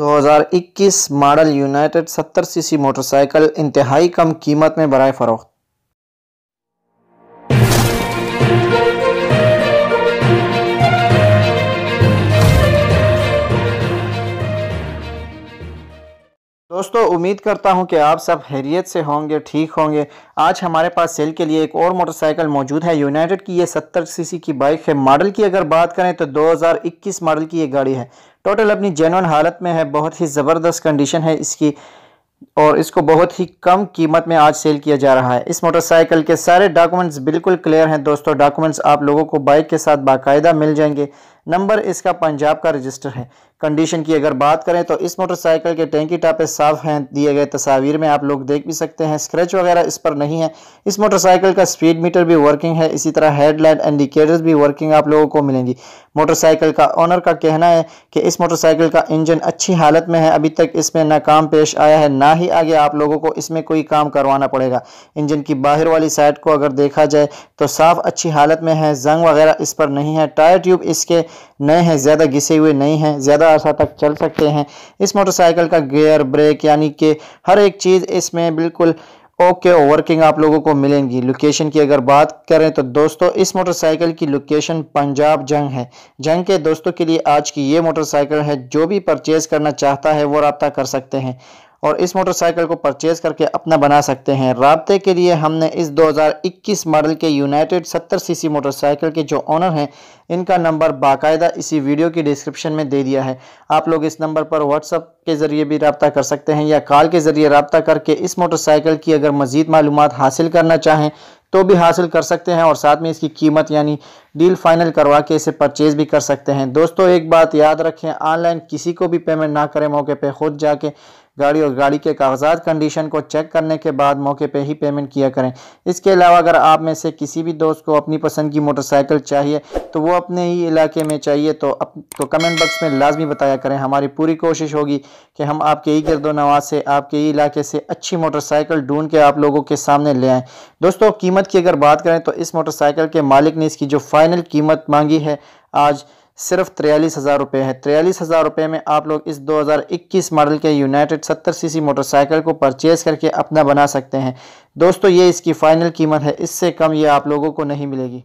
2021 model United 70 CC motorcycle इंतहाई कम कीमत में बरए फ़रोख्त दोस्तों उम्मीद करता हूं कि आप सब हैरियत से होंगे ठीक होंगे आज हमारे पास सेल के लिए एक और मोटरसाइकिल मौजूद है यूनाइटेड की ये 70 सीसी की बाइक है मॉडल की अगर बात करें तो 2021 मॉडल की ये गाड़ी है टोटल अपनी जेनवन हालत में है बहुत ही ज़बरदस्त कंडीशन है इसकी और इसको बहुत ही कम कीमत में आज सेल किया जा रहा है इस मोटरसाइकिल के सारे डॉक्यूमेंट्स बिल्कुल क्लियर हैं दोस्तों डॉक्यूमेंट्स आप लोगों को बाइक के साथ बाकायदा मिल जाएंगे नंबर इसका पंजाब का रजिस्टर है कंडीशन की अगर बात करें तो इस मोटरसाइकिल के टैंकी टापे साफ हैं दिए गए तस्वीर में आप लोग देख भी सकते हैं स्क्रैच वगैरह इस पर नहीं है इस मोटरसाइकिल का स्पीड मीटर भी वर्किंग है इसी तरह हेडलाइट इंडिकेटर्स भी वर्किंग आप लोगों को मिलेंगी मोटरसाइकिल का ऑनर का कहना है कि इस मोटरसाइकिल का इंजन अच्छी हालत में है अभी तक इसमें ना काम पेश आया है ना ही आगे आप लोगों को इसमें कोई काम करवाना पड़ेगा इंजन की बाहर वाली साइड को अगर देखा जाए तो साफ अच्छी हालत में है जंग वगैरह इस पर नहीं है टायर ट्यूब इसके नए हैं ज़्यादा घिसे हुए नहीं हैं ज़्यादा अठारह तक चल सकते हैं इस मोटरसाइकिल का गियर ब्रेक यानी कि हर एक चीज़ इसमें बिल्कुल ओके okay, वर्किंग आप लोगों को मिलेंगी लोकेशन की अगर बात करें तो दोस्तों इस मोटरसाइकिल की लोकेशन पंजाब जंग है जंग के दोस्तों के लिए आज की ये मोटरसाइकिल है जो भी परचेज़ करना चाहता है वो रबता कर सकते हैं और इस मोटरसाइकिल को परचेज करके अपना बना सकते हैं रबते के लिए हमने इस 2021 मॉडल के यूनाइटेड 70 सीसी मोटरसाइकिल के जो ऑनर हैं इनका नंबर बाकायदा इसी वीडियो की डिस्क्रिप्शन में दे दिया है आप लोग इस नंबर पर व्हाट्सअप के ज़रिए भी रबता कर सकते हैं या कॉल के ज़रिए रबता करके इस मोटरसाइकिल की अगर मज़ीद मालूम हासिल करना चाहें तो भी हासिल कर सकते हैं और साथ में इसकी कीमत यानी डील फाइनल करवा के इसे परचेज़ भी कर सकते हैं दोस्तों एक बात याद रखें ऑनलाइन किसी को भी पेमेंट ना करें मौके पे खुद जाके गाड़ी और गाड़ी के कागजात कंडीशन को चेक करने के बाद मौके पे ही पेमेंट किया करें इसके अलावा अगर आप में से किसी भी दोस्त को अपनी पसंद की मोटरसाइकिल चाहिए तो वो अपने ही इलाके में चाहिए तो अप, तो कमेंट बॉक्स में लाजमी बताया करें हमारी पूरी कोशिश होगी कि हम आपके ही गर्दो नवाज से आपके ही इलाके से अच्छी मोटरसाइकिल ढूंढ के आप लोगों के सामने ले आएँ दोस्तों कीमत की अगर बात करें तो इस मोटरसाइकिल के मालिक ने इसकी जो फाइल फाइनल कीमत मांगी है आज सिर्फ तिरयालीस हज़ार रुपये है तिरयालीस हज़ार रुपये में आप लोग इस 2021 मॉडल के यूनाइटेड 70 सीसी मोटरसाइकिल को परचेज़ करके अपना बना सकते हैं दोस्तों ये इसकी फ़ाइनल कीमत है इससे कम ये आप लोगों को नहीं मिलेगी